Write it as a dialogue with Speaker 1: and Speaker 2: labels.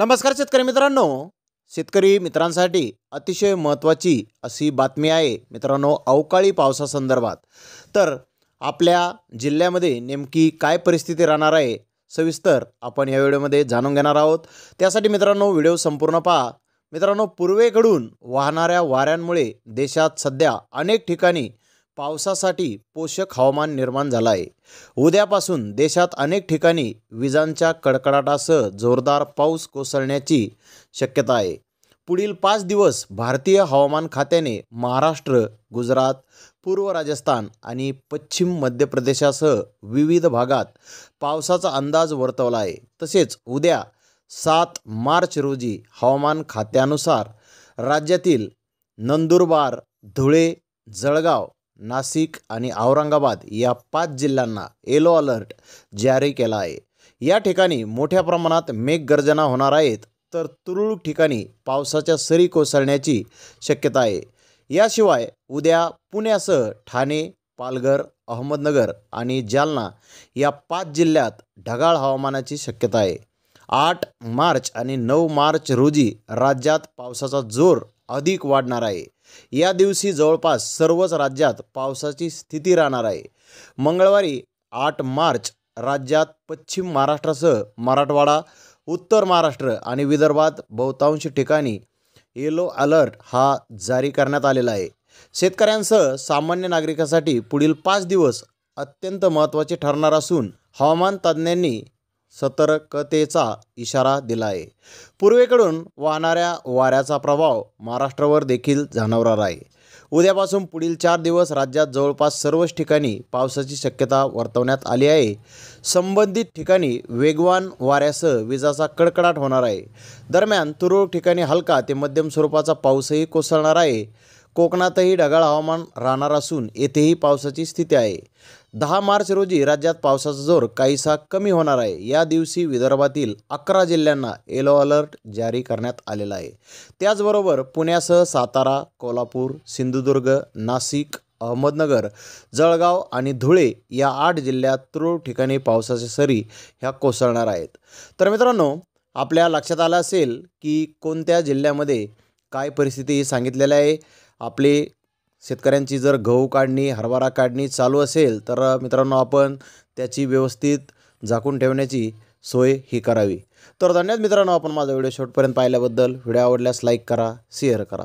Speaker 1: नमस्कार शेतकरी मित्रांनो शेतकरी मित्रांसाठी अतिशय महत्त्वाची अशी बातमी आहे मित्रांनो अवकाळी पावसासंदर्भात तर आपल्या जिल्ह्यामध्ये नेमकी काय परिस्थिती राहणार आहे सविस्तर आपण या व्हिडिओमध्ये जाणून घेणार आहोत त्यासाठी मित्रांनो व्हिडिओ संपूर्ण पहा मित्रांनो पूर्वेकडून वाहणाऱ्या वाऱ्यांमुळे देशात सध्या अनेक ठिकाणी पावसासाठी पोषक हवामान निर्माण झालं आहे उद्यापासून देशात अनेक ठिकाणी विजांच्या कडकडाटासह जोरदार पाऊस कोसळण्याची शक्यता आहे पुढील पाच दिवस भारतीय हवामान खात्याने महाराष्ट्र गुजरात पूर्व राजस्थान आणि पश्चिम मध्य प्रदेशासह विविध भागात पावसाचा अंदाज वर्तवला आहे तसेच उद्या सात मार्च रोजी हवामान खात्यानुसार राज्यातील नंदुरबार धुळे जळगाव नाशिक आणि औरंगाबाद या पाच जिल्ह्यांना येलो अलर्ट जारी केला आहे या ठिकाणी मोठ्या प्रमाणात मेघगर्जना होणार आहेत तर तुरळक ठिकाणी पावसाच्या सरी कोसळण्याची शक्यता आहे याशिवाय उद्या पुण्यासह ठाणे पालघर अहमदनगर आणि जालना या पाच जिल्ह्यात ढगाळ हवामानाची शक्यता आहे आठ मार्च आणि नऊ मार्च रोजी राज्यात पावसाचा जोर अधिक वाढणार आहे या दिवशी जवळपास सर्वच राज्यात पावसाची स्थिती राहणार आहे मंगळवारी आठ मार्च राज्यात पश्चिम महाराष्ट्रासह मराठवाडा उत्तर महाराष्ट्र आणि विदर्भात बहुतांश ठिकाणी येलो अलर्ट हा जारी करण्यात आलेला आहे शेतकऱ्यांसह सामान्य नागरिकांसाठी पुढील पाच दिवस अत्यंत महत्त्वाचे ठरणार असून हवामान तज्ज्ञांनी सतर्कतेचा इशारा दिला आहे पूर्वेकडून वाहणाऱ्या वाऱ्याचा प्रभाव महाराष्ट्रावर देखील जाणवणार आहे उद्यापासून पुढील चार दिवस राज्यात जवळपास सर्वच ठिकाणी पावसाची शक्यता वर्तवण्यात आली आहे संबंधित ठिकाणी वेगवान वाऱ्यासह विजाचा कडकडाट होणार आहे दरम्यान तुरळक ठिकाणी हलका ते मध्यम स्वरूपाचा पाऊसही कोसळणार आहे कोकणातही ढगाळ हवामान राहणार असून येथेही पावसाची स्थिती आहे दहा मार्च रोजी राज्यात पावसाचा जोर काहीसा कमी होणार आहे या दिवशी विदर्भातील अकरा जिल्ह्यांना येलो अलर्ट जारी करण्यात आलेला आहे त्याचबरोबर पुण्यासह सातारा कोल्हापूर सिंधुदुर्ग नाशिक अहमदनगर जळगाव आणि धुळे या आठ जिल्ह्यात तुरळक ठिकाणी पावसाच्या सरी ह्या कोसळणार आहेत तर मित्रांनो आपल्या लक्षात आलं असेल की कोणत्या जिल्ह्यामध्ये काय परिस्थिती सांगितलेल्या आहे आपले शेतकऱ्यांची जर गहू काढणी हरभरा काढणी चालू असेल तर मित्रांनो आपण त्याची व्यवस्थित झाकून ठेवण्याची सोय ही करावी तर धन्यवाद मित्रांनो आपण माझा व्हिडिओ शॉर्टपर्यंत पाहिल्याबद्दल व्हिडिओ आवडल्यास लाईक करा शेअर करा